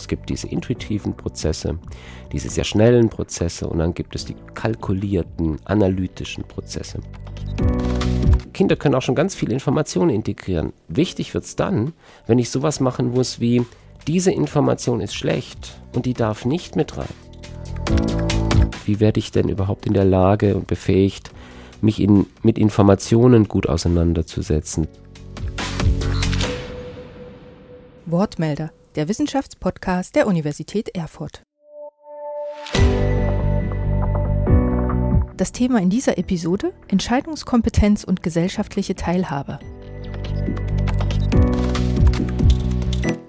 Es gibt diese intuitiven Prozesse, diese sehr schnellen Prozesse und dann gibt es die kalkulierten, analytischen Prozesse. Kinder können auch schon ganz viele Informationen integrieren. Wichtig wird es dann, wenn ich sowas machen muss wie, diese Information ist schlecht und die darf nicht mit rein. Wie werde ich denn überhaupt in der Lage und befähigt, mich in, mit Informationen gut auseinanderzusetzen? Wortmelder der Wissenschaftspodcast der Universität Erfurt. Das Thema in dieser Episode Entscheidungskompetenz und gesellschaftliche Teilhabe.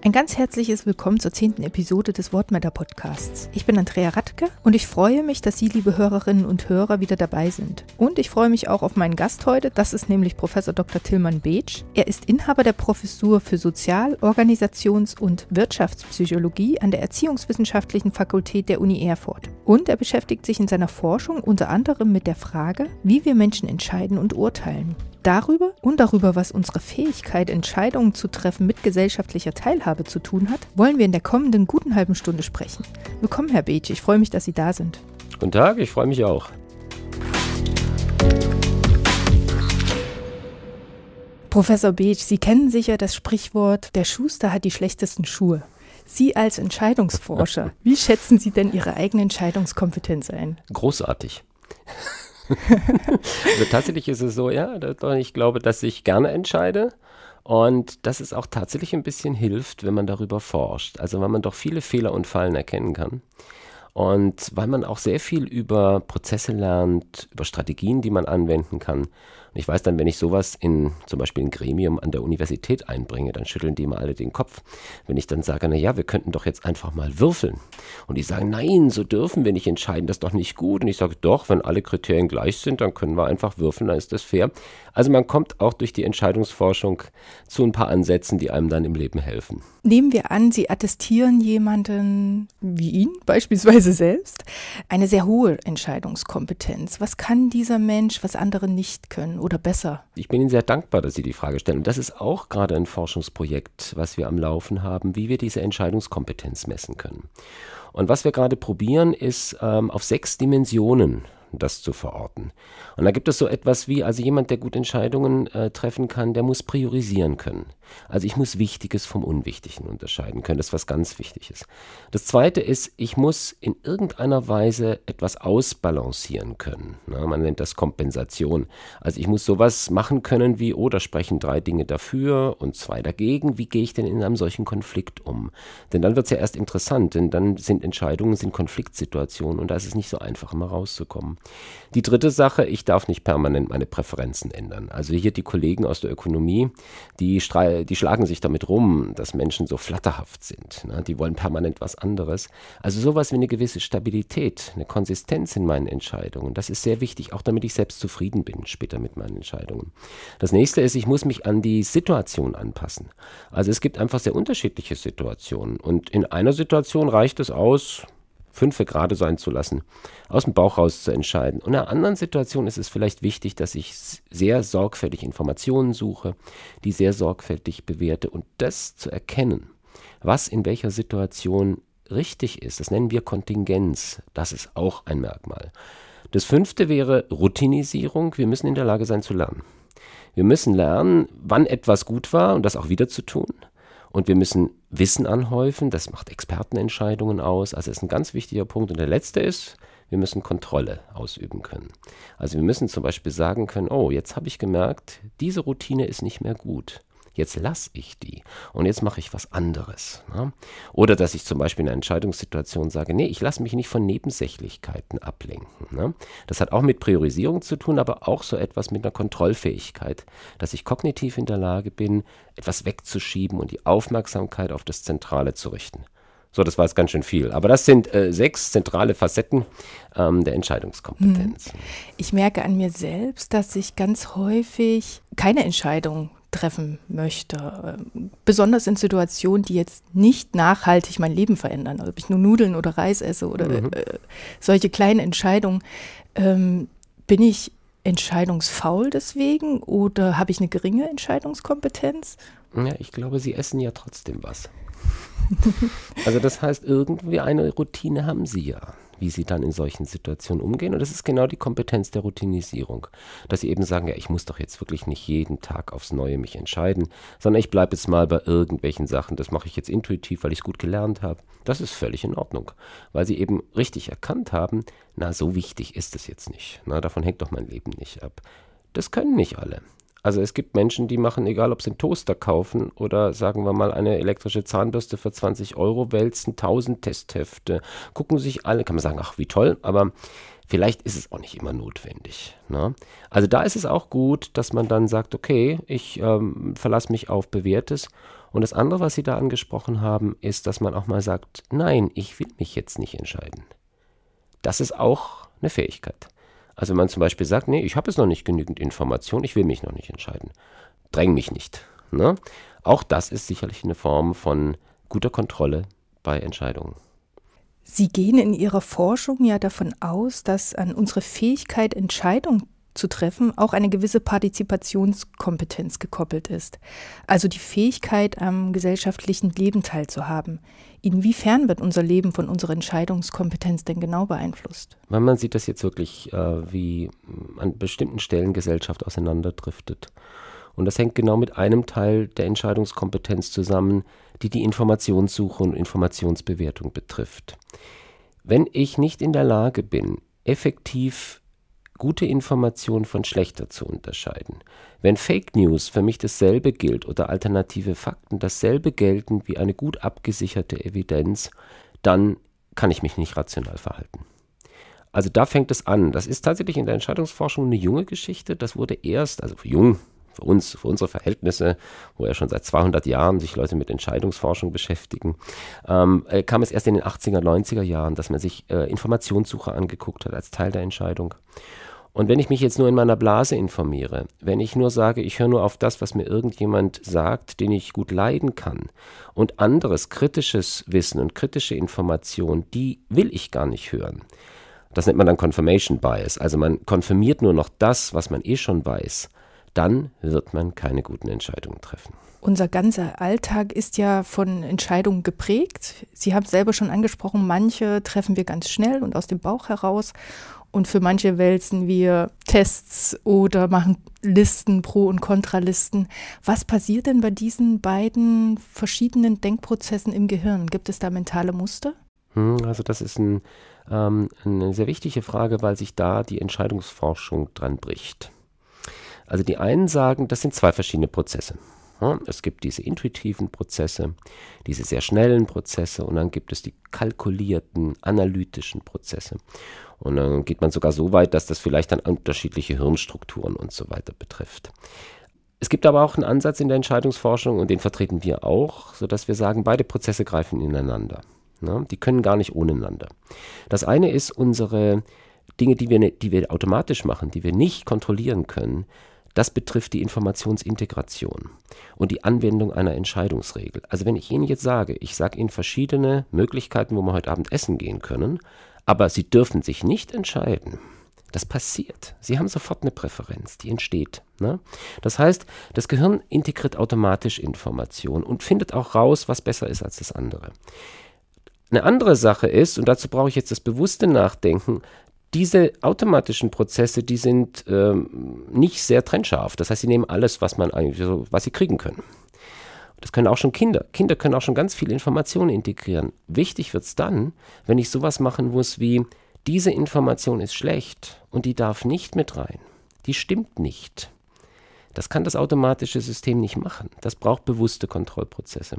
Ein ganz herzliches Willkommen zur zehnten Episode des Wortmänner Podcasts. Ich bin Andrea Radke und ich freue mich, dass Sie, liebe Hörerinnen und Hörer, wieder dabei sind. Und ich freue mich auch auf meinen Gast heute, das ist nämlich Professor Dr. Tillmann Beetsch. Er ist Inhaber der Professur für Sozial-, Organisations- und Wirtschaftspsychologie an der Erziehungswissenschaftlichen Fakultät der Uni Erfurt. Und er beschäftigt sich in seiner Forschung unter anderem mit der Frage, wie wir Menschen entscheiden und urteilen. Darüber und darüber, was unsere Fähigkeit, Entscheidungen zu treffen mit gesellschaftlicher Teilhabe Handhabe zu tun hat, wollen wir in der kommenden guten halben Stunde sprechen. Willkommen, Herr Beetsch, ich freue mich, dass Sie da sind. Guten Tag, ich freue mich auch. Professor Beetsch, Sie kennen sicher das Sprichwort, der Schuster hat die schlechtesten Schuhe. Sie als Entscheidungsforscher, wie schätzen Sie denn Ihre eigene Entscheidungskompetenz ein? Großartig. also tatsächlich ist es so, ja, ich glaube, dass ich gerne entscheide und dass es auch tatsächlich ein bisschen hilft, wenn man darüber forscht. Also weil man doch viele Fehler und Fallen erkennen kann. Und weil man auch sehr viel über Prozesse lernt, über Strategien, die man anwenden kann ich weiß dann, wenn ich sowas in zum Beispiel ein Gremium an der Universität einbringe, dann schütteln die mal alle den Kopf. Wenn ich dann sage, naja, wir könnten doch jetzt einfach mal würfeln. Und die sagen, nein, so dürfen wir nicht entscheiden, das ist doch nicht gut. Und ich sage, doch, wenn alle Kriterien gleich sind, dann können wir einfach würfeln, dann ist das fair. Also man kommt auch durch die Entscheidungsforschung zu ein paar Ansätzen, die einem dann im Leben helfen. Nehmen wir an, Sie attestieren jemanden wie ihn beispielsweise selbst eine sehr hohe Entscheidungskompetenz. Was kann dieser Mensch, was andere nicht können? oder besser? Ich bin Ihnen sehr dankbar, dass Sie die Frage stellen. das ist auch gerade ein Forschungsprojekt, was wir am Laufen haben, wie wir diese Entscheidungskompetenz messen können. Und was wir gerade probieren, ist ähm, auf sechs Dimensionen das zu verorten. Und da gibt es so etwas wie, also jemand, der gut Entscheidungen äh, treffen kann, der muss priorisieren können. Also ich muss Wichtiges vom Unwichtigen unterscheiden können. Das ist was ganz Wichtiges. Das Zweite ist, ich muss in irgendeiner Weise etwas ausbalancieren können. Na, man nennt das Kompensation. Also ich muss sowas machen können wie, oh, sprechen drei Dinge dafür und zwei dagegen. Wie gehe ich denn in einem solchen Konflikt um? Denn dann wird es ja erst interessant, denn dann sind Entscheidungen, sind Konfliktsituationen und da ist es nicht so einfach, immer rauszukommen. Die dritte Sache, ich darf nicht permanent meine Präferenzen ändern. Also hier die Kollegen aus der Ökonomie, die, die schlagen sich damit rum, dass Menschen so flatterhaft sind. Ne? Die wollen permanent was anderes. Also sowas wie eine gewisse Stabilität, eine Konsistenz in meinen Entscheidungen. Das ist sehr wichtig, auch damit ich selbst zufrieden bin später mit meinen Entscheidungen. Das nächste ist, ich muss mich an die Situation anpassen. Also es gibt einfach sehr unterschiedliche Situationen. Und in einer Situation reicht es aus, Fünfe gerade sein zu lassen, aus dem Bauch raus zu entscheiden. Und in einer anderen Situation ist es vielleicht wichtig, dass ich sehr sorgfältig Informationen suche, die sehr sorgfältig bewerte und das zu erkennen, was in welcher Situation richtig ist. Das nennen wir Kontingenz. Das ist auch ein Merkmal. Das fünfte wäre Routinisierung. Wir müssen in der Lage sein zu lernen. Wir müssen lernen, wann etwas gut war und das auch wieder zu tun. Und wir müssen Wissen anhäufen, das macht Expertenentscheidungen aus. Also ist ein ganz wichtiger Punkt. Und der letzte ist, wir müssen Kontrolle ausüben können. Also wir müssen zum Beispiel sagen können, oh, jetzt habe ich gemerkt, diese Routine ist nicht mehr gut. Jetzt lasse ich die und jetzt mache ich was anderes. Ne? Oder dass ich zum Beispiel in einer Entscheidungssituation sage, nee, ich lasse mich nicht von Nebensächlichkeiten ablenken. Ne? Das hat auch mit Priorisierung zu tun, aber auch so etwas mit einer Kontrollfähigkeit, dass ich kognitiv in der Lage bin, etwas wegzuschieben und die Aufmerksamkeit auf das Zentrale zu richten. So, das war jetzt ganz schön viel. Aber das sind äh, sechs zentrale Facetten ähm, der Entscheidungskompetenz. Mhm. Ich merke an mir selbst, dass ich ganz häufig keine Entscheidung treffen möchte. Äh, besonders in Situationen, die jetzt nicht nachhaltig mein Leben verändern. Also ob ich nur Nudeln oder Reis esse oder mhm. äh, solche kleinen Entscheidungen. Ähm, bin ich entscheidungsfaul deswegen oder habe ich eine geringe Entscheidungskompetenz? Ja, ich glaube, sie essen ja trotzdem was. also das heißt, irgendwie eine Routine haben sie ja wie sie dann in solchen Situationen umgehen. Und das ist genau die Kompetenz der Routinisierung. Dass sie eben sagen, ja, ich muss doch jetzt wirklich nicht jeden Tag aufs Neue mich entscheiden, sondern ich bleibe jetzt mal bei irgendwelchen Sachen. Das mache ich jetzt intuitiv, weil ich es gut gelernt habe. Das ist völlig in Ordnung, weil sie eben richtig erkannt haben, na, so wichtig ist es jetzt nicht. Na, davon hängt doch mein Leben nicht ab. Das können nicht alle. Also es gibt Menschen, die machen, egal ob sie einen Toaster kaufen oder sagen wir mal eine elektrische Zahnbürste für 20 Euro, wälzen 1000 Testhefte, gucken sich alle, kann man sagen, ach wie toll, aber vielleicht ist es auch nicht immer notwendig. Ne? Also da ist es auch gut, dass man dann sagt, okay, ich ähm, verlasse mich auf Bewährtes. Und das andere, was Sie da angesprochen haben, ist, dass man auch mal sagt, nein, ich will mich jetzt nicht entscheiden. Das ist auch eine Fähigkeit. Also wenn man zum Beispiel sagt, nee, ich habe jetzt noch nicht genügend Information, ich will mich noch nicht entscheiden. Dräng mich nicht. Ne? Auch das ist sicherlich eine Form von guter Kontrolle bei Entscheidungen. Sie gehen in Ihrer Forschung ja davon aus, dass an unsere Fähigkeit, Entscheidungen zu treffen, auch eine gewisse Partizipationskompetenz gekoppelt ist, also die Fähigkeit, am gesellschaftlichen Leben teilzuhaben. Inwiefern wird unser Leben von unserer Entscheidungskompetenz denn genau beeinflusst? Weil man sieht das jetzt wirklich, äh, wie mm, an bestimmten Stellen Gesellschaft auseinanderdriftet. Und das hängt genau mit einem Teil der Entscheidungskompetenz zusammen, die die Informationssuche und Informationsbewertung betrifft. Wenn ich nicht in der Lage bin, effektiv gute Information von schlechter zu unterscheiden. Wenn Fake News für mich dasselbe gilt oder alternative Fakten dasselbe gelten wie eine gut abgesicherte Evidenz, dann kann ich mich nicht rational verhalten. Also da fängt es an. Das ist tatsächlich in der Entscheidungsforschung eine junge Geschichte. Das wurde erst, also jung, für uns, für unsere Verhältnisse, wo ja schon seit 200 Jahren sich Leute mit Entscheidungsforschung beschäftigen, ähm, äh, kam es erst in den 80er, 90er Jahren, dass man sich äh, Informationssuche angeguckt hat als Teil der Entscheidung. Und wenn ich mich jetzt nur in meiner Blase informiere, wenn ich nur sage, ich höre nur auf das, was mir irgendjemand sagt, den ich gut leiden kann, und anderes kritisches Wissen und kritische Information, die will ich gar nicht hören. Das nennt man dann Confirmation Bias. Also man konfirmiert nur noch das, was man eh schon weiß. Dann wird man keine guten Entscheidungen treffen. Unser ganzer Alltag ist ja von Entscheidungen geprägt. Sie haben es selber schon angesprochen, manche treffen wir ganz schnell und aus dem Bauch heraus und für manche wälzen wir Tests oder machen Listen, Pro- und Kontralisten. Was passiert denn bei diesen beiden verschiedenen Denkprozessen im Gehirn? Gibt es da mentale Muster? Hm, also das ist ein, ähm, eine sehr wichtige Frage, weil sich da die Entscheidungsforschung dran bricht. Also die einen sagen, das sind zwei verschiedene Prozesse. Es gibt diese intuitiven Prozesse, diese sehr schnellen Prozesse und dann gibt es die kalkulierten, analytischen Prozesse. Und dann geht man sogar so weit, dass das vielleicht dann unterschiedliche Hirnstrukturen und so weiter betrifft. Es gibt aber auch einen Ansatz in der Entscheidungsforschung und den vertreten wir auch, sodass wir sagen, beide Prozesse greifen ineinander. Die können gar nicht ohneinander. Das eine ist unsere Dinge, die wir, die wir automatisch machen, die wir nicht kontrollieren können, das betrifft die Informationsintegration und die Anwendung einer Entscheidungsregel. Also wenn ich Ihnen jetzt sage, ich sage Ihnen verschiedene Möglichkeiten, wo wir heute Abend essen gehen können, aber Sie dürfen sich nicht entscheiden. Das passiert. Sie haben sofort eine Präferenz, die entsteht. Ne? Das heißt, das Gehirn integriert automatisch Informationen und findet auch raus, was besser ist als das andere. Eine andere Sache ist, und dazu brauche ich jetzt das bewusste Nachdenken, diese automatischen Prozesse, die sind ähm, nicht sehr trennscharf. Das heißt, sie nehmen alles, was man eigentlich so, was sie kriegen können. Das können auch schon Kinder. Kinder können auch schon ganz viele Informationen integrieren. Wichtig wird es dann, wenn ich sowas machen muss wie, diese Information ist schlecht und die darf nicht mit rein. Die stimmt nicht. Das kann das automatische System nicht machen. Das braucht bewusste Kontrollprozesse.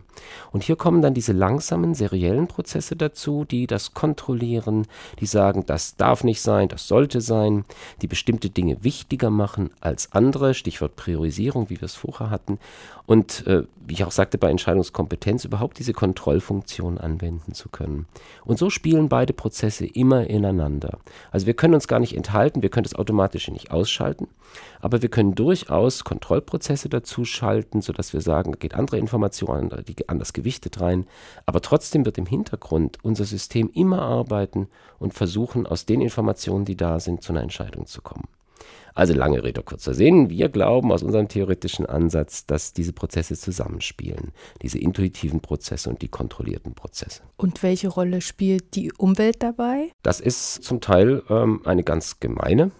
Und hier kommen dann diese langsamen, seriellen Prozesse dazu, die das kontrollieren, die sagen, das darf nicht sein, das sollte sein, die bestimmte Dinge wichtiger machen als andere, Stichwort Priorisierung, wie wir es vorher hatten. Und äh, wie ich auch sagte, bei Entscheidungskompetenz überhaupt diese Kontrollfunktion anwenden zu können. Und so spielen beide Prozesse immer ineinander. Also wir können uns gar nicht enthalten, wir können das automatische nicht ausschalten, aber wir können durchaus Kontrollprozesse dazu schalten, sodass wir sagen, da geht andere Informationen, die anders gewichtet rein. Aber trotzdem wird im Hintergrund unser System immer arbeiten und versuchen, aus den Informationen, die da sind, zu einer Entscheidung zu kommen. Also lange Rede, kurzer Sinn. Wir glauben aus unserem theoretischen Ansatz, dass diese Prozesse zusammenspielen. Diese intuitiven Prozesse und die kontrollierten Prozesse. Und welche Rolle spielt die Umwelt dabei? Das ist zum Teil ähm, eine ganz gemeine.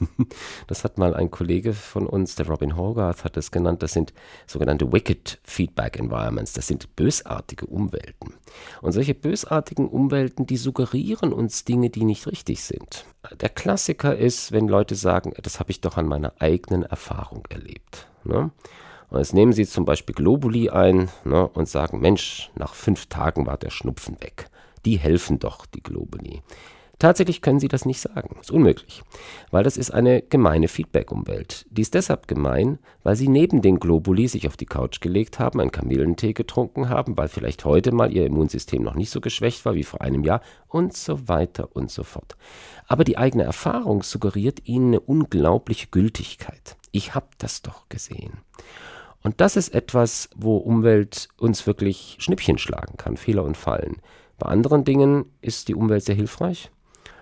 Das hat mal ein Kollege von uns, der Robin Hogarth, hat es genannt. Das sind sogenannte Wicked Feedback Environments. Das sind bösartige Umwelten. Und solche bösartigen Umwelten, die suggerieren uns Dinge, die nicht richtig sind. Der Klassiker ist, wenn Leute sagen, das habe ich doch an meiner eigenen Erfahrung erlebt. Ne? Und jetzt nehmen sie zum Beispiel Globuli ein ne, und sagen, Mensch, nach fünf Tagen war der Schnupfen weg. Die helfen doch, die Globuli. Tatsächlich können sie das nicht sagen. Ist unmöglich. Weil das ist eine gemeine Feedback-Umwelt. Die ist deshalb gemein, weil sie neben den Globuli sich auf die Couch gelegt haben, einen Kamillentee getrunken haben, weil vielleicht heute mal ihr Immunsystem noch nicht so geschwächt war wie vor einem Jahr und so weiter und so fort. Aber die eigene Erfahrung suggeriert ihnen eine unglaubliche Gültigkeit. Ich hab das doch gesehen. Und das ist etwas, wo Umwelt uns wirklich Schnippchen schlagen kann, Fehler und Fallen. Bei anderen Dingen ist die Umwelt sehr hilfreich,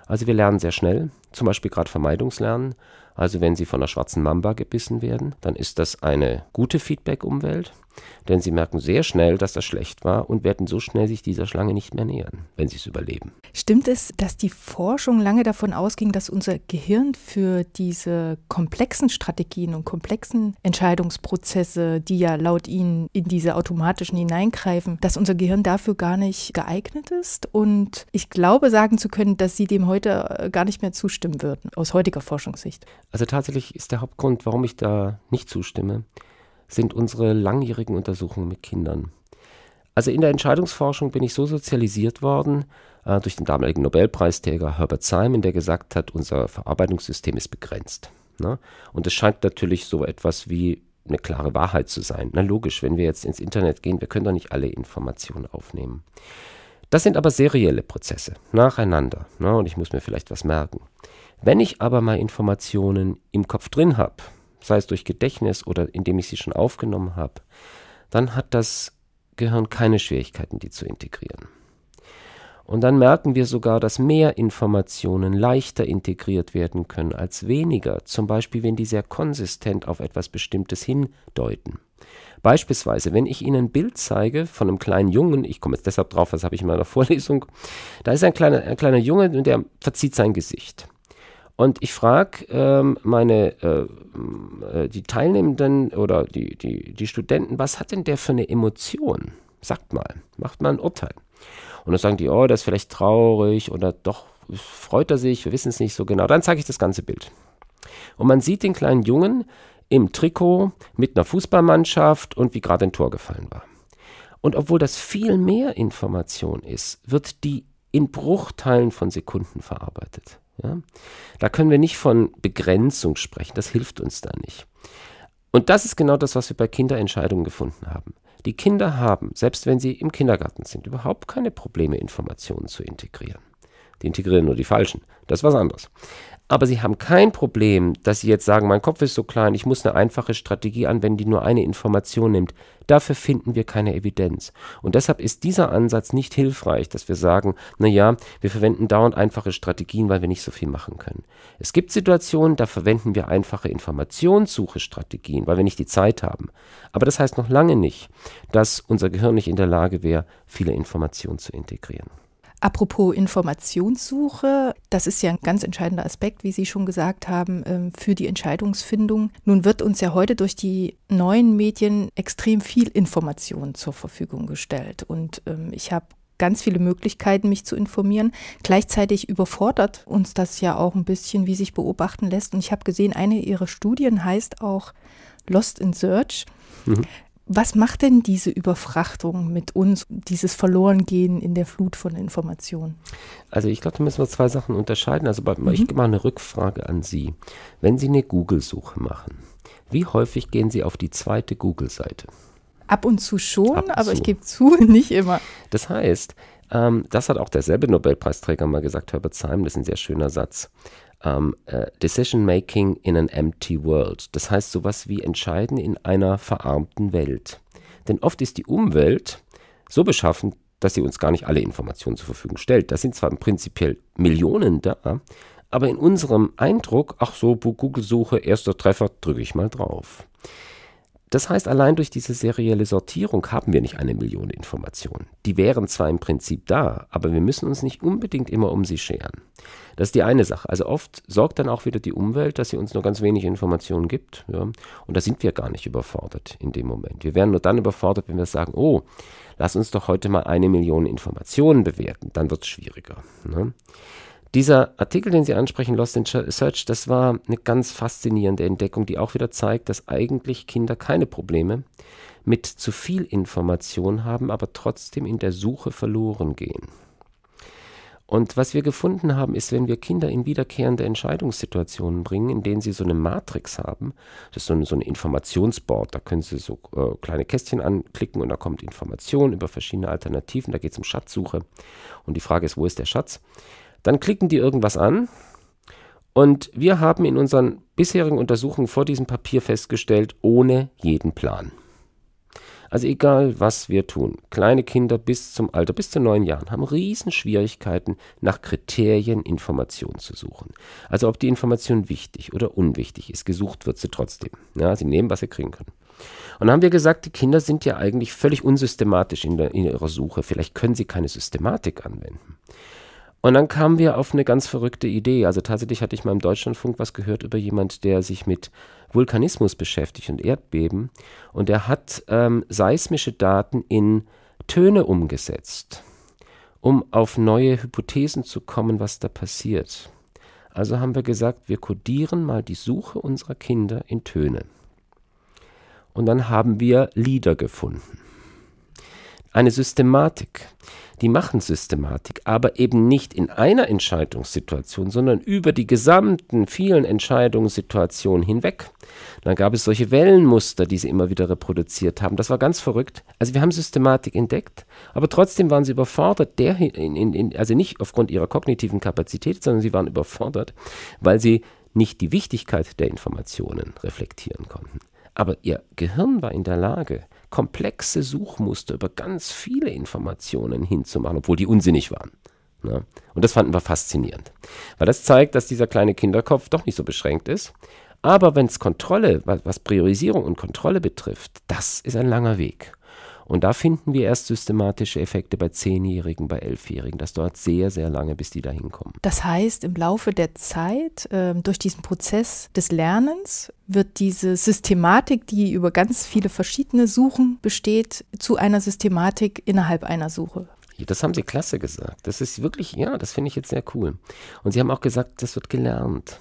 also wir lernen sehr schnell, zum Beispiel gerade Vermeidungslernen. Also wenn Sie von einer schwarzen Mamba gebissen werden, dann ist das eine gute Feedback-Umwelt. Denn sie merken sehr schnell, dass das schlecht war und werden so schnell sich dieser Schlange nicht mehr nähern, wenn sie es überleben. Stimmt es, dass die Forschung lange davon ausging, dass unser Gehirn für diese komplexen Strategien und komplexen Entscheidungsprozesse, die ja laut Ihnen in diese automatischen hineingreifen, dass unser Gehirn dafür gar nicht geeignet ist? Und ich glaube sagen zu können, dass Sie dem heute äh, gar nicht mehr zustimmen würden, aus heutiger Forschungssicht. Also tatsächlich ist der Hauptgrund, warum ich da nicht zustimme, sind unsere langjährigen Untersuchungen mit Kindern. Also in der Entscheidungsforschung bin ich so sozialisiert worden äh, durch den damaligen Nobelpreisträger Herbert Simon, der gesagt hat, unser Verarbeitungssystem ist begrenzt. Ne? Und es scheint natürlich so etwas wie eine klare Wahrheit zu sein. Na logisch, wenn wir jetzt ins Internet gehen, wir können doch nicht alle Informationen aufnehmen. Das sind aber serielle Prozesse, nacheinander. Ne? Und ich muss mir vielleicht was merken. Wenn ich aber mal Informationen im Kopf drin habe, sei es durch Gedächtnis oder indem ich sie schon aufgenommen habe, dann hat das Gehirn keine Schwierigkeiten, die zu integrieren. Und dann merken wir sogar, dass mehr Informationen leichter integriert werden können als weniger, zum Beispiel wenn die sehr konsistent auf etwas Bestimmtes hindeuten. Beispielsweise, wenn ich Ihnen ein Bild zeige von einem kleinen Jungen, ich komme jetzt deshalb drauf, das habe ich in meiner Vorlesung, da ist ein kleiner, ein kleiner Junge und der verzieht sein Gesicht. Und ich frage ähm, meine, äh, äh, die Teilnehmenden oder die, die, die Studenten, was hat denn der für eine Emotion? Sagt mal, macht mal ein Urteil. Und dann sagen die, oh, der ist vielleicht traurig oder doch freut er sich, wir wissen es nicht so genau. Dann zeige ich das ganze Bild. Und man sieht den kleinen Jungen im Trikot mit einer Fußballmannschaft und wie gerade ein Tor gefallen war. Und obwohl das viel mehr Information ist, wird die in Bruchteilen von Sekunden verarbeitet. Ja? Da können wir nicht von Begrenzung sprechen, das hilft uns da nicht. Und das ist genau das, was wir bei Kinderentscheidungen gefunden haben. Die Kinder haben, selbst wenn sie im Kindergarten sind, überhaupt keine Probleme, Informationen zu integrieren. Die integrieren nur die falschen. Das ist was anderes aber sie haben kein Problem, dass sie jetzt sagen, mein Kopf ist so klein, ich muss eine einfache Strategie anwenden, die nur eine Information nimmt. Dafür finden wir keine Evidenz. Und deshalb ist dieser Ansatz nicht hilfreich, dass wir sagen, naja, wir verwenden dauernd einfache Strategien, weil wir nicht so viel machen können. Es gibt Situationen, da verwenden wir einfache Informationssuche-Strategien, weil wir nicht die Zeit haben. Aber das heißt noch lange nicht, dass unser Gehirn nicht in der Lage wäre, viele Informationen zu integrieren. Apropos Informationssuche, das ist ja ein ganz entscheidender Aspekt, wie Sie schon gesagt haben, ähm, für die Entscheidungsfindung. Nun wird uns ja heute durch die neuen Medien extrem viel Information zur Verfügung gestellt. Und ähm, ich habe ganz viele Möglichkeiten, mich zu informieren. Gleichzeitig überfordert uns das ja auch ein bisschen, wie sich beobachten lässt. Und ich habe gesehen, eine ihrer Studien heißt auch Lost in Search. Mhm. Was macht denn diese Überfrachtung mit uns, dieses Verlorengehen in der Flut von Informationen? Also ich glaube, da müssen wir zwei Sachen unterscheiden. Also bei, mhm. ich mache eine Rückfrage an Sie. Wenn Sie eine Google-Suche machen, wie häufig gehen Sie auf die zweite Google-Seite? Ab und zu schon, und aber zu. ich gebe zu, nicht immer. Das heißt, ähm, das hat auch derselbe Nobelpreisträger mal gesagt, Herbert Simon, das ist ein sehr schöner Satz ähm, äh, Decision Making in an Empty World. Das heißt sowas wie Entscheiden in einer verarmten Welt. Denn oft ist die Umwelt so beschaffen, dass sie uns gar nicht alle Informationen zur Verfügung stellt. Da sind zwar prinzipiell Millionen da, aber in unserem Eindruck, ach so, Google-Suche, erster Treffer, drücke ich mal drauf. Das heißt, allein durch diese serielle Sortierung haben wir nicht eine Million Informationen. Die wären zwar im Prinzip da, aber wir müssen uns nicht unbedingt immer um sie scheren. Das ist die eine Sache. Also oft sorgt dann auch wieder die Umwelt, dass sie uns nur ganz wenig Informationen gibt. Ja? Und da sind wir gar nicht überfordert in dem Moment. Wir wären nur dann überfordert, wenn wir sagen, oh, lass uns doch heute mal eine Million Informationen bewerten. Dann wird es schwieriger. Ne? Dieser Artikel, den Sie ansprechen, Lost in Search, das war eine ganz faszinierende Entdeckung, die auch wieder zeigt, dass eigentlich Kinder keine Probleme mit zu viel Information haben, aber trotzdem in der Suche verloren gehen. Und was wir gefunden haben, ist, wenn wir Kinder in wiederkehrende Entscheidungssituationen bringen, in denen sie so eine Matrix haben, das ist so ein, so ein Informationsboard, da können sie so äh, kleine Kästchen anklicken und da kommt Information über verschiedene Alternativen, da geht es um Schatzsuche und die Frage ist, wo ist der Schatz? Dann klicken die irgendwas an und wir haben in unseren bisherigen Untersuchungen vor diesem Papier festgestellt, ohne jeden Plan. Also egal, was wir tun, kleine Kinder bis zum Alter, bis zu neun Jahren, haben Riesenschwierigkeiten, nach Kriterien Informationen zu suchen. Also ob die Information wichtig oder unwichtig ist, gesucht wird sie trotzdem. Ja, sie nehmen, was sie kriegen können. Und dann haben wir gesagt, die Kinder sind ja eigentlich völlig unsystematisch in, der, in ihrer Suche. Vielleicht können sie keine Systematik anwenden. Und dann kamen wir auf eine ganz verrückte Idee. Also tatsächlich hatte ich mal im Deutschlandfunk was gehört über jemand, der sich mit Vulkanismus beschäftigt und Erdbeben. Und er hat ähm, seismische Daten in Töne umgesetzt, um auf neue Hypothesen zu kommen, was da passiert. Also haben wir gesagt, wir kodieren mal die Suche unserer Kinder in Töne. Und dann haben wir Lieder gefunden eine Systematik. Die machen Systematik, aber eben nicht in einer Entscheidungssituation, sondern über die gesamten vielen Entscheidungssituationen hinweg. Dann gab es solche Wellenmuster, die sie immer wieder reproduziert haben. Das war ganz verrückt. Also wir haben Systematik entdeckt, aber trotzdem waren sie überfordert, der in, in, in, also nicht aufgrund ihrer kognitiven Kapazität, sondern sie waren überfordert, weil sie nicht die Wichtigkeit der Informationen reflektieren konnten. Aber ihr Gehirn war in der Lage, komplexe Suchmuster über ganz viele Informationen hinzumachen, obwohl die unsinnig waren. Ja, ne? und das fanden wir faszinierend, weil das zeigt, dass dieser kleine Kinderkopf doch nicht so beschränkt ist. Aber wenn es Kontrolle, was Priorisierung und Kontrolle betrifft, das ist ein langer Weg. Und da finden wir erst systematische Effekte bei Zehnjährigen, bei Elfjährigen. Das dauert sehr, sehr lange, bis die da hinkommen. Das heißt, im Laufe der Zeit, ähm, durch diesen Prozess des Lernens, wird diese Systematik, die über ganz viele verschiedene Suchen besteht, zu einer Systematik innerhalb einer Suche. Das haben Sie klasse gesagt. Das ist wirklich, ja, das finde ich jetzt sehr cool. Und Sie haben auch gesagt, das wird gelernt.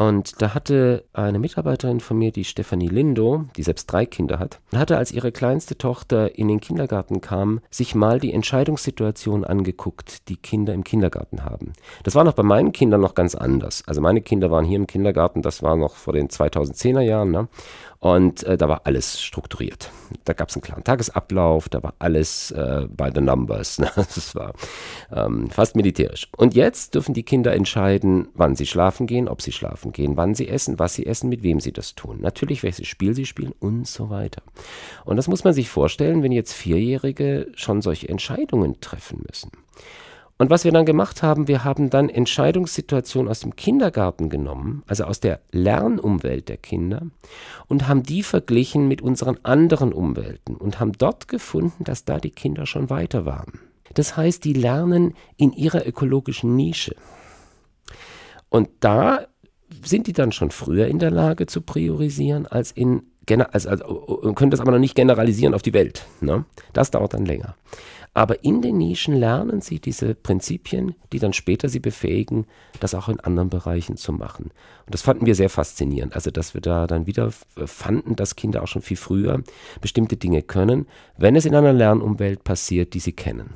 Und da hatte eine Mitarbeiterin von mir, die Stefanie Lindo, die selbst drei Kinder hat, hatte, als ihre kleinste Tochter in den Kindergarten kam, sich mal die Entscheidungssituation angeguckt, die Kinder im Kindergarten haben. Das war noch bei meinen Kindern noch ganz anders. Also meine Kinder waren hier im Kindergarten, das war noch vor den 2010er Jahren. Ne? Und äh, da war alles strukturiert. Da gab es einen klaren Tagesablauf, da war alles äh, by the numbers. Ne? Das war ähm, fast militärisch. Und jetzt dürfen die Kinder entscheiden, wann sie schlafen gehen, ob sie schlafen gehen, wann sie essen, was sie essen, mit wem sie das tun. Natürlich, welches Spiel sie spielen und so weiter. Und das muss man sich vorstellen, wenn jetzt Vierjährige schon solche Entscheidungen treffen müssen. Und was wir dann gemacht haben, wir haben dann Entscheidungssituationen aus dem Kindergarten genommen, also aus der Lernumwelt der Kinder, und haben die verglichen mit unseren anderen Umwelten und haben dort gefunden, dass da die Kinder schon weiter waren. Das heißt, die lernen in ihrer ökologischen Nische. Und da sind die dann schon früher in der Lage zu priorisieren als in, also, also können das aber noch nicht generalisieren auf die Welt. Ne? Das dauert dann länger. Aber in den Nischen lernen sie diese Prinzipien, die dann später sie befähigen, das auch in anderen Bereichen zu machen. Und das fanden wir sehr faszinierend. Also, dass wir da dann wieder fanden, dass Kinder auch schon viel früher bestimmte Dinge können, wenn es in einer Lernumwelt passiert, die sie kennen.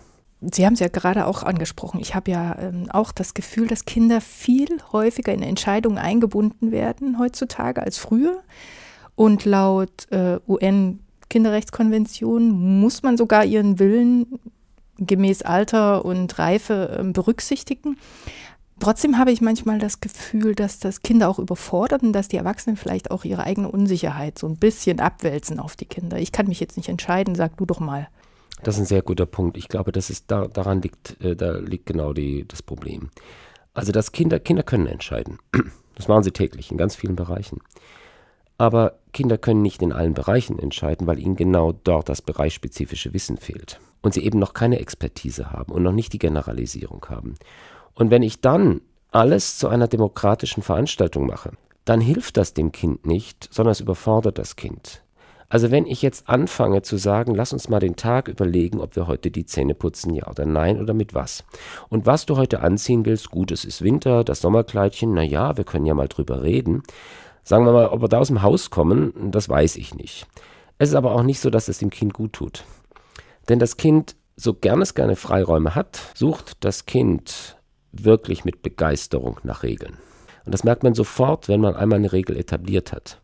Sie haben es ja gerade auch angesprochen. Ich habe ja ähm, auch das Gefühl, dass Kinder viel häufiger in Entscheidungen eingebunden werden heutzutage als früher. Und laut äh, UN Kinderrechtskonvention muss man sogar ihren Willen gemäß Alter und Reife ähm, berücksichtigen. Trotzdem habe ich manchmal das Gefühl, dass das Kinder auch überfordert und dass die Erwachsenen vielleicht auch ihre eigene Unsicherheit so ein bisschen abwälzen auf die Kinder. Ich kann mich jetzt nicht entscheiden, sag du doch mal. Das ist ein sehr guter Punkt. Ich glaube, das ist da, daran liegt, äh, da liegt genau die, das Problem. Also, dass Kinder, Kinder können entscheiden. Das machen sie täglich in ganz vielen Bereichen. Aber Kinder können nicht in allen Bereichen entscheiden, weil ihnen genau dort das bereichsspezifische Wissen fehlt. Und sie eben noch keine Expertise haben und noch nicht die Generalisierung haben. Und wenn ich dann alles zu einer demokratischen Veranstaltung mache, dann hilft das dem Kind nicht, sondern es überfordert das Kind. Also wenn ich jetzt anfange zu sagen, lass uns mal den Tag überlegen, ob wir heute die Zähne putzen, ja oder nein oder mit was. Und was du heute anziehen willst, gut, es ist Winter, das Sommerkleidchen, na ja, wir können ja mal drüber reden. Sagen wir mal, ob wir da aus dem Haus kommen, das weiß ich nicht. Es ist aber auch nicht so, dass es dem Kind gut tut. Denn das Kind, so gern es gerne Freiräume hat, sucht das Kind wirklich mit Begeisterung nach Regeln. Und das merkt man sofort, wenn man einmal eine Regel etabliert hat.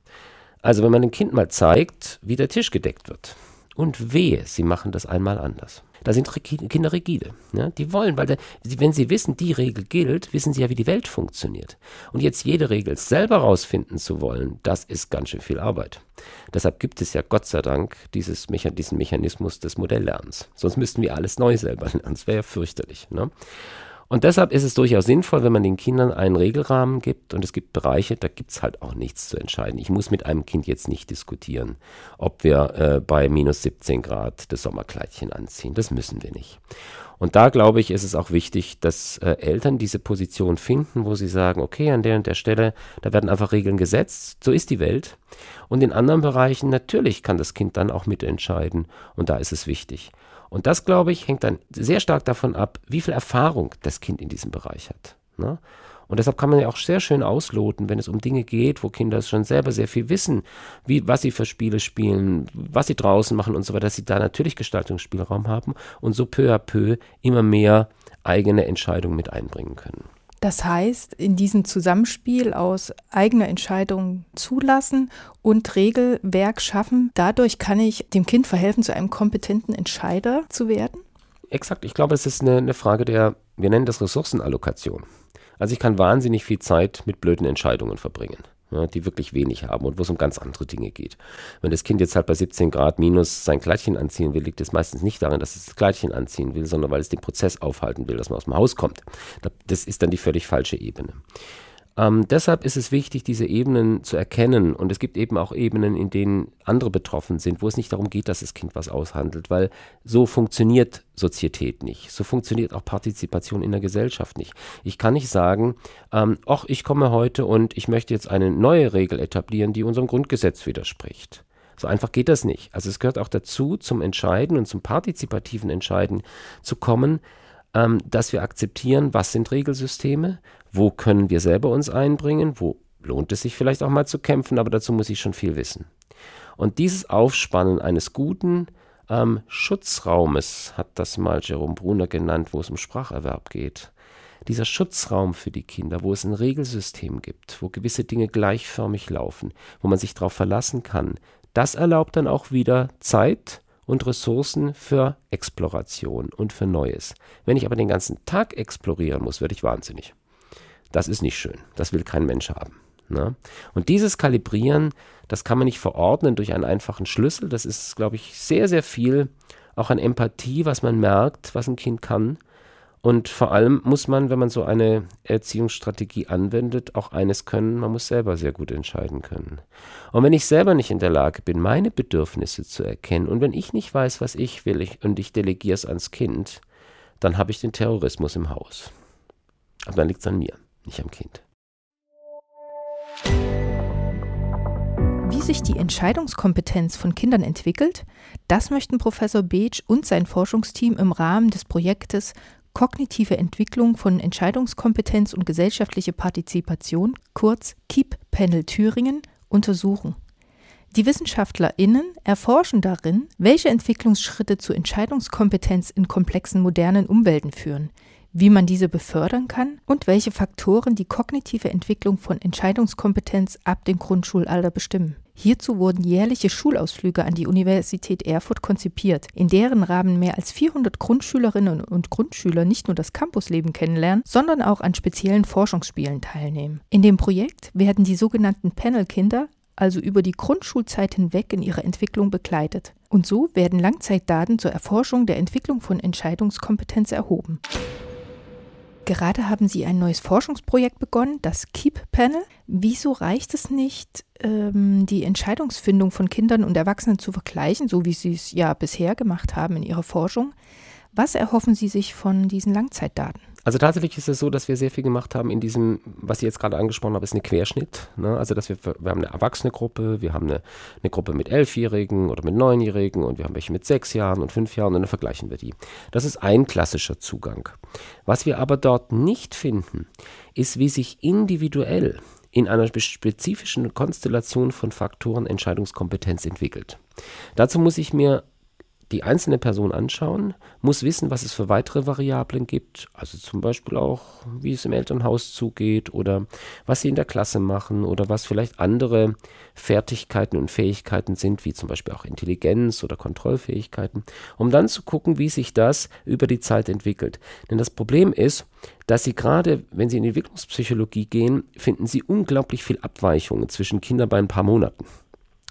Also wenn man dem Kind mal zeigt, wie der Tisch gedeckt wird. Und wehe, sie machen das einmal anders. Da sind Kinder rigide. Ne? Die wollen, weil da, wenn sie wissen, die Regel gilt, wissen sie ja, wie die Welt funktioniert. Und jetzt jede Regel selber rausfinden zu wollen, das ist ganz schön viel Arbeit. Deshalb gibt es ja Gott sei Dank dieses Mecha diesen Mechanismus des Modelllernens. Sonst müssten wir alles neu selber lernen. Das wäre ja fürchterlich. Ne? Und deshalb ist es durchaus sinnvoll, wenn man den Kindern einen Regelrahmen gibt. Und es gibt Bereiche, da gibt es halt auch nichts zu entscheiden. Ich muss mit einem Kind jetzt nicht diskutieren, ob wir äh, bei minus 17 Grad das Sommerkleidchen anziehen. Das müssen wir nicht. Und da glaube ich, ist es auch wichtig, dass äh, Eltern diese Position finden, wo sie sagen, okay, an der und der Stelle, da werden einfach Regeln gesetzt, so ist die Welt. Und in anderen Bereichen natürlich kann das Kind dann auch mitentscheiden und da ist es wichtig. Und das, glaube ich, hängt dann sehr stark davon ab, wie viel Erfahrung das Kind in diesem Bereich hat. Ne? Und deshalb kann man ja auch sehr schön ausloten, wenn es um Dinge geht, wo Kinder schon selber sehr viel wissen, wie, was sie für Spiele spielen, was sie draußen machen und so weiter, dass sie da natürlich Gestaltungsspielraum haben und so peu à peu immer mehr eigene Entscheidungen mit einbringen können. Das heißt, in diesem Zusammenspiel aus eigener Entscheidung zulassen und Regelwerk schaffen, dadurch kann ich dem Kind verhelfen, zu einem kompetenten Entscheider zu werden? Exakt, ich glaube, es ist eine, eine Frage der, wir nennen das Ressourcenallokation. Also ich kann wahnsinnig viel Zeit mit blöden Entscheidungen verbringen ja, ne, die wirklich wenig haben und wo es um ganz andere Dinge geht. Wenn das Kind jetzt halt bei 17 Grad minus sein Kleidchen anziehen will, liegt es meistens nicht daran, dass es das Kleidchen anziehen will, sondern weil es den Prozess aufhalten will, dass man aus dem Haus kommt. Das ist dann die völlig falsche Ebene. Ähm, deshalb ist es wichtig, diese Ebenen zu erkennen. Und es gibt eben auch Ebenen, in denen andere betroffen sind, wo es nicht darum geht, dass das Kind was aushandelt, weil so funktioniert Sozietät nicht. So funktioniert auch Partizipation in der Gesellschaft nicht. Ich kann nicht sagen, ähm, ach, ich komme heute und ich möchte jetzt eine neue Regel etablieren, die unserem Grundgesetz widerspricht. So einfach geht das nicht. Also es gehört auch dazu, zum Entscheiden und zum partizipativen Entscheiden zu kommen, ähm, dass wir akzeptieren, was sind Regelsysteme, wo können wir selber uns einbringen, wo lohnt es sich vielleicht auch mal zu kämpfen, aber dazu muss ich schon viel wissen. Und dieses Aufspannen eines guten ähm, Schutzraumes, hat das mal Jerome Brunner genannt, wo es um Spracherwerb geht, dieser Schutzraum für die Kinder, wo es ein Regelsystem gibt, wo gewisse Dinge gleichförmig laufen, wo man sich darauf verlassen kann, das erlaubt dann auch wieder Zeit und Ressourcen für Exploration und für Neues. Wenn ich aber den ganzen Tag explorieren muss, werde ich wahnsinnig. Das ist nicht schön. Das will kein Mensch haben. Ne? Und dieses Kalibrieren, das kann man nicht verordnen durch einen einfachen Schlüssel. Das ist, glaube ich, sehr, sehr viel auch an Empathie, was man merkt, was ein Kind kann und vor allem muss man, wenn man so eine Erziehungsstrategie anwendet, auch eines können, man muss selber sehr gut entscheiden können. Und wenn ich selber nicht in der Lage bin, meine Bedürfnisse zu erkennen und wenn ich nicht weiß, was ich will ich, und ich delegiere es ans Kind, dann habe ich den Terrorismus im Haus. Aber dann liegt es an mir, nicht am Kind. Wie sich die Entscheidungskompetenz von Kindern entwickelt, das möchten Professor Beetsch und sein Forschungsteam im Rahmen des Projektes Kognitive Entwicklung von Entscheidungskompetenz und gesellschaftliche Partizipation, kurz KIP Panel Thüringen, untersuchen. Die WissenschaftlerInnen erforschen darin, welche Entwicklungsschritte zu Entscheidungskompetenz in komplexen modernen Umwelten führen, wie man diese befördern kann und welche Faktoren die kognitive Entwicklung von Entscheidungskompetenz ab dem Grundschulalter bestimmen. Hierzu wurden jährliche Schulausflüge an die Universität Erfurt konzipiert, in deren Rahmen mehr als 400 Grundschülerinnen und Grundschüler nicht nur das Campusleben kennenlernen, sondern auch an speziellen Forschungsspielen teilnehmen. In dem Projekt werden die sogenannten Panel-Kinder also über die Grundschulzeit hinweg in ihrer Entwicklung begleitet. Und so werden Langzeitdaten zur Erforschung der Entwicklung von Entscheidungskompetenz erhoben. Gerade haben Sie ein neues Forschungsprojekt begonnen, das Keep Panel. Wieso reicht es nicht, ähm, die Entscheidungsfindung von Kindern und Erwachsenen zu vergleichen, so wie Sie es ja bisher gemacht haben in Ihrer Forschung? Was erhoffen Sie sich von diesen Langzeitdaten? Also tatsächlich ist es so, dass wir sehr viel gemacht haben in diesem, was ich jetzt gerade angesprochen habe, ist ein Querschnitt. Ne? Also dass wir, wir haben eine erwachsene Gruppe, wir haben eine, eine Gruppe mit Elfjährigen oder mit Neunjährigen und wir haben welche mit sechs Jahren und fünf Jahren und dann vergleichen wir die. Das ist ein klassischer Zugang. Was wir aber dort nicht finden, ist, wie sich individuell in einer spezifischen Konstellation von Faktoren Entscheidungskompetenz entwickelt. Dazu muss ich mir die einzelne Person anschauen, muss wissen, was es für weitere Variablen gibt, also zum Beispiel auch, wie es im Elternhaus zugeht oder was sie in der Klasse machen oder was vielleicht andere Fertigkeiten und Fähigkeiten sind, wie zum Beispiel auch Intelligenz oder Kontrollfähigkeiten, um dann zu gucken, wie sich das über die Zeit entwickelt. Denn das Problem ist, dass sie gerade, wenn sie in die Entwicklungspsychologie gehen, finden sie unglaublich viel Abweichungen zwischen Kindern bei ein paar Monaten.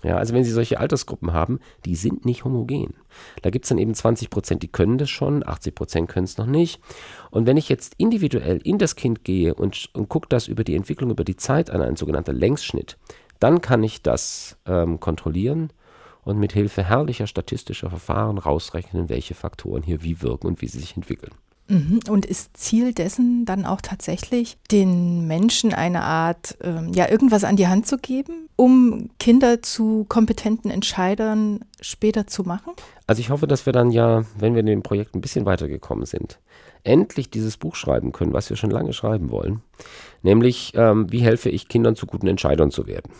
Ja, also wenn Sie solche Altersgruppen haben, die sind nicht homogen. Da gibt es dann eben 20 Prozent, die können das schon, 80 Prozent können es noch nicht. Und wenn ich jetzt individuell in das Kind gehe und, und gucke das über die Entwicklung, über die Zeit an, ein sogenannter Längsschnitt, dann kann ich das ähm, kontrollieren und mit Hilfe herrlicher statistischer Verfahren rausrechnen, welche Faktoren hier wie wirken und wie sie sich entwickeln. Mhm. Und ist Ziel dessen dann auch tatsächlich, den Menschen eine Art, ähm, ja, irgendwas an die Hand zu geben, um Kinder zu kompetenten Entscheidern später zu machen? Also ich hoffe, dass wir dann ja, wenn wir in dem Projekt ein bisschen weitergekommen sind, endlich dieses Buch schreiben können, was wir schon lange schreiben wollen. Nämlich, ähm, wie helfe ich Kindern zu guten Entscheidern zu werden?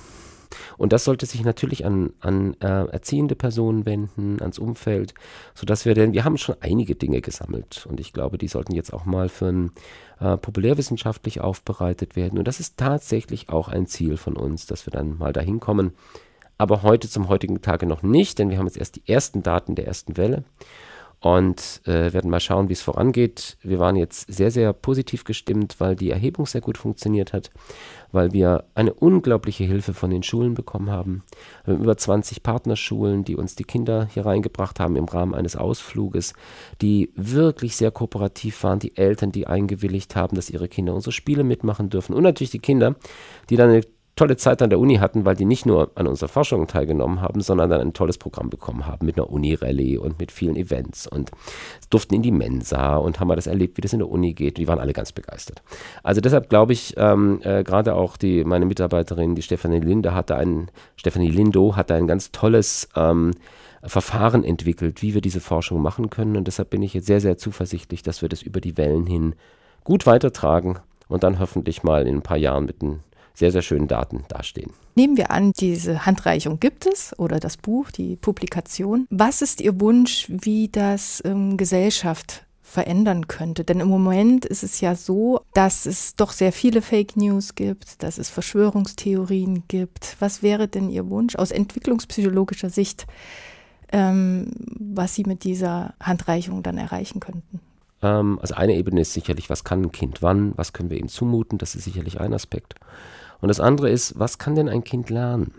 Und das sollte sich natürlich an, an äh, erziehende Personen wenden, ans Umfeld, sodass wir denn, wir haben schon einige Dinge gesammelt und ich glaube, die sollten jetzt auch mal für ein äh, populärwissenschaftlich aufbereitet werden. Und das ist tatsächlich auch ein Ziel von uns, dass wir dann mal dahin kommen. Aber heute zum heutigen Tage noch nicht, denn wir haben jetzt erst die ersten Daten der ersten Welle. Und äh, werden mal schauen, wie es vorangeht. Wir waren jetzt sehr, sehr positiv gestimmt, weil die Erhebung sehr gut funktioniert hat, weil wir eine unglaubliche Hilfe von den Schulen bekommen haben. Wir haben über 20 Partnerschulen, die uns die Kinder hier reingebracht haben im Rahmen eines Ausfluges, die wirklich sehr kooperativ waren, die Eltern, die eingewilligt haben, dass ihre Kinder unsere Spiele mitmachen dürfen und natürlich die Kinder, die dann eine tolle Zeit an der Uni hatten, weil die nicht nur an unserer Forschung teilgenommen haben, sondern dann ein tolles Programm bekommen haben mit einer Uni-Rallye und mit vielen Events und durften in die Mensa und haben mal das erlebt, wie das in der Uni geht. die waren alle ganz begeistert. Also deshalb glaube ich, ähm, äh, gerade auch die, meine Mitarbeiterin, die Stefanie Linde, hatte ein, Stefanie Lindo hatte ein ganz tolles ähm, Verfahren entwickelt, wie wir diese Forschung machen können. Und deshalb bin ich jetzt sehr, sehr zuversichtlich, dass wir das über die Wellen hin gut weitertragen und dann hoffentlich mal in ein paar Jahren mit einem sehr, sehr schönen Daten dastehen. Nehmen wir an, diese Handreichung gibt es oder das Buch, die Publikation. Was ist Ihr Wunsch, wie das ähm, Gesellschaft verändern könnte. Denn im Moment ist es ja so, dass es doch sehr viele Fake News gibt, dass es Verschwörungstheorien gibt. Was wäre denn Ihr Wunsch aus entwicklungspsychologischer Sicht, ähm, was Sie mit dieser Handreichung dann erreichen könnten? Ähm, also eine Ebene ist sicherlich, was kann ein Kind wann, was können wir ihm zumuten, das ist sicherlich ein Aspekt. Und das andere ist, was kann denn ein Kind lernen?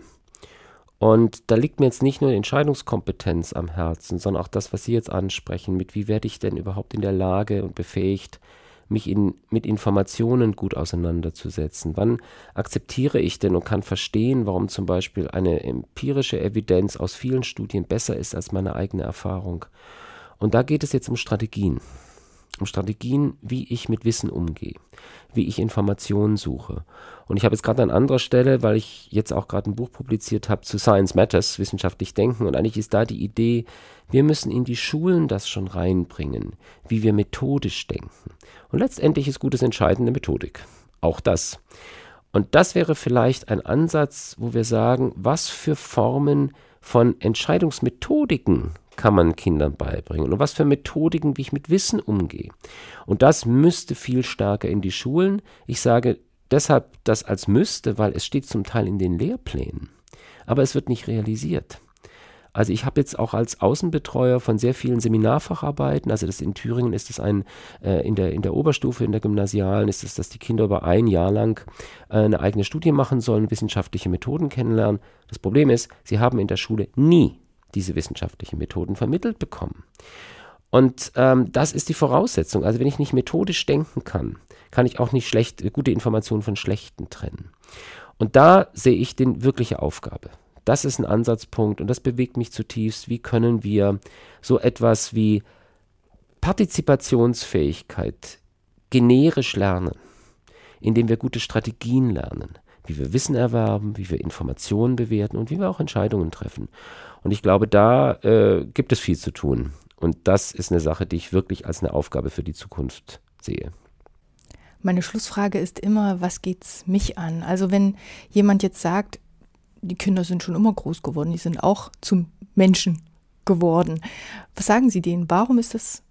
Und da liegt mir jetzt nicht nur die Entscheidungskompetenz am Herzen, sondern auch das, was Sie jetzt ansprechen, mit wie werde ich denn überhaupt in der Lage und befähigt, mich in, mit Informationen gut auseinanderzusetzen? Wann akzeptiere ich denn und kann verstehen, warum zum Beispiel eine empirische Evidenz aus vielen Studien besser ist als meine eigene Erfahrung? Und da geht es jetzt um Strategien. Um Strategien, wie ich mit Wissen umgehe, wie ich Informationen suche. Und ich habe jetzt gerade an anderer Stelle, weil ich jetzt auch gerade ein Buch publiziert habe zu Science Matters, wissenschaftlich denken. Und eigentlich ist da die Idee, wir müssen in die Schulen das schon reinbringen, wie wir methodisch denken. Und letztendlich ist gutes entscheidende Methodik. Auch das. Und das wäre vielleicht ein Ansatz, wo wir sagen, was für Formen von Entscheidungsmethodiken kann man Kindern beibringen und was für Methodiken, wie ich mit Wissen umgehe. Und das müsste viel stärker in die Schulen. Ich sage, deshalb das als müsste, weil es steht zum Teil in den Lehrplänen, aber es wird nicht realisiert. Also ich habe jetzt auch als Außenbetreuer von sehr vielen Seminarfacharbeiten, also das in Thüringen ist es ein, äh, in, der, in der Oberstufe, in der Gymnasialen ist es, dass die Kinder über ein Jahr lang äh, eine eigene Studie machen sollen, wissenschaftliche Methoden kennenlernen. Das Problem ist, sie haben in der Schule nie diese wissenschaftlichen Methoden vermittelt bekommen. Und ähm, das ist die Voraussetzung. Also wenn ich nicht methodisch denken kann, kann ich auch nicht schlecht, äh, gute Informationen von schlechten trennen. Und da sehe ich die wirkliche Aufgabe. Das ist ein Ansatzpunkt und das bewegt mich zutiefst. Wie können wir so etwas wie Partizipationsfähigkeit generisch lernen, indem wir gute Strategien lernen, wie wir Wissen erwerben, wie wir Informationen bewerten und wie wir auch Entscheidungen treffen. Und ich glaube, da äh, gibt es viel zu tun. Und das ist eine Sache, die ich wirklich als eine Aufgabe für die Zukunft sehe meine Schlussfrage ist immer, was geht's mich an? Also wenn jemand jetzt sagt, die Kinder sind schon immer groß geworden, die sind auch zum Menschen geworden. Was sagen Sie denen? Warum ist das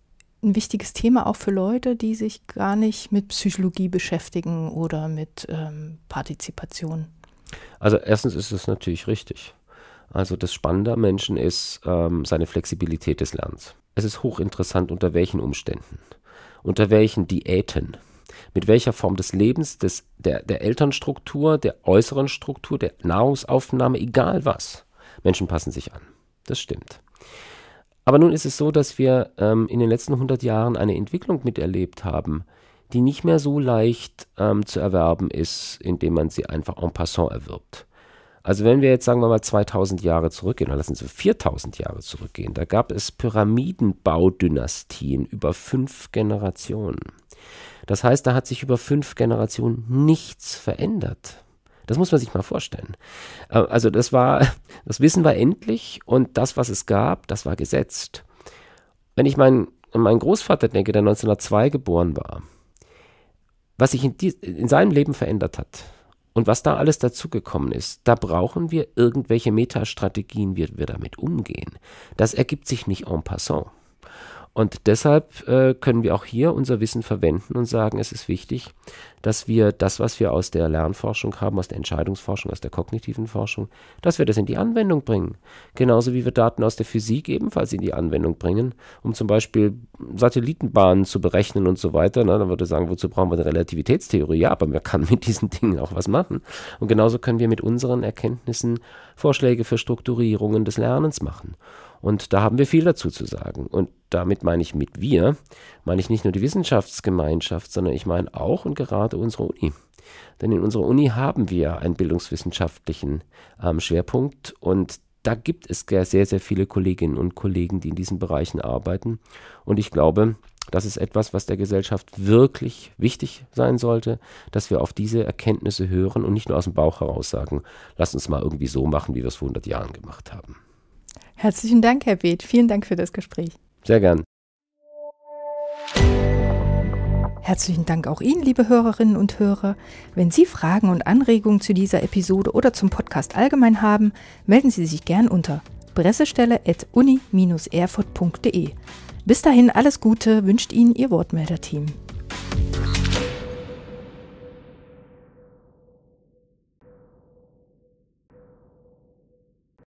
ein wichtiges Thema auch für Leute, die sich gar nicht mit Psychologie beschäftigen oder mit ähm, Partizipation? Also erstens ist es natürlich richtig. Also das Spannende am Menschen ist ähm, seine Flexibilität des Lernens. Es ist hochinteressant, unter welchen Umständen, unter welchen Diäten, mit welcher Form des Lebens, des, der, der Elternstruktur, der äußeren Struktur, der Nahrungsaufnahme, egal was. Menschen passen sich an. Das stimmt. Aber nun ist es so, dass wir ähm, in den letzten 100 Jahren eine Entwicklung miterlebt haben, die nicht mehr so leicht ähm, zu erwerben ist, indem man sie einfach en passant erwirbt. Also wenn wir jetzt sagen wir mal 2000 Jahre zurückgehen, oder lassen Sie 4000 Jahre zurückgehen, da gab es Pyramidenbaudynastien über fünf Generationen. Das heißt, da hat sich über fünf Generationen nichts verändert. Das muss man sich mal vorstellen. Äh, also das war, das Wissen war endlich und das, was es gab, das war gesetzt. Wenn ich an meinen Großvater denke, der 1902 geboren war, was sich in, die, in seinem Leben verändert hat, und was da alles dazugekommen ist, da brauchen wir irgendwelche Metastrategien, wie wir damit umgehen. Das ergibt sich nicht en passant. Und deshalb äh, können wir auch hier unser Wissen verwenden und sagen, es ist wichtig, dass wir das, was wir aus der Lernforschung haben, aus der Entscheidungsforschung, aus der kognitiven Forschung, dass wir das in die Anwendung bringen. Genauso wie wir Daten aus der Physik ebenfalls in die Anwendung bringen, um zum Beispiel Satellitenbahnen zu berechnen und so weiter. Na, dann würde ich sagen, wozu brauchen wir eine Relativitätstheorie? Ja, aber man kann mit diesen Dingen auch was machen. Und genauso können wir mit unseren Erkenntnissen Vorschläge für Strukturierungen des Lernens machen. Und da haben wir viel dazu zu sagen. Und damit meine ich mit wir, meine ich nicht nur die Wissenschaftsgemeinschaft, sondern ich meine auch und gerade unsere Uni. Denn in unserer Uni haben wir einen bildungswissenschaftlichen ähm, Schwerpunkt und da gibt es sehr, sehr viele Kolleginnen und Kollegen, die in diesen Bereichen arbeiten. Und ich glaube, das ist etwas, was der Gesellschaft wirklich wichtig sein sollte, dass wir auf diese Erkenntnisse hören und nicht nur aus dem Bauch heraus sagen, lass uns mal irgendwie so machen, wie wir es vor 100 Jahren gemacht haben. Herzlichen Dank, Herr Beeth. Vielen Dank für das Gespräch. Sehr gern. Herzlichen Dank auch Ihnen, liebe Hörerinnen und Hörer. Wenn Sie Fragen und Anregungen zu dieser Episode oder zum Podcast allgemein haben, melden Sie sich gern unter pressestelle.uni-erfurt.de. Bis dahin alles Gute wünscht Ihnen Ihr Wortmelderteam. team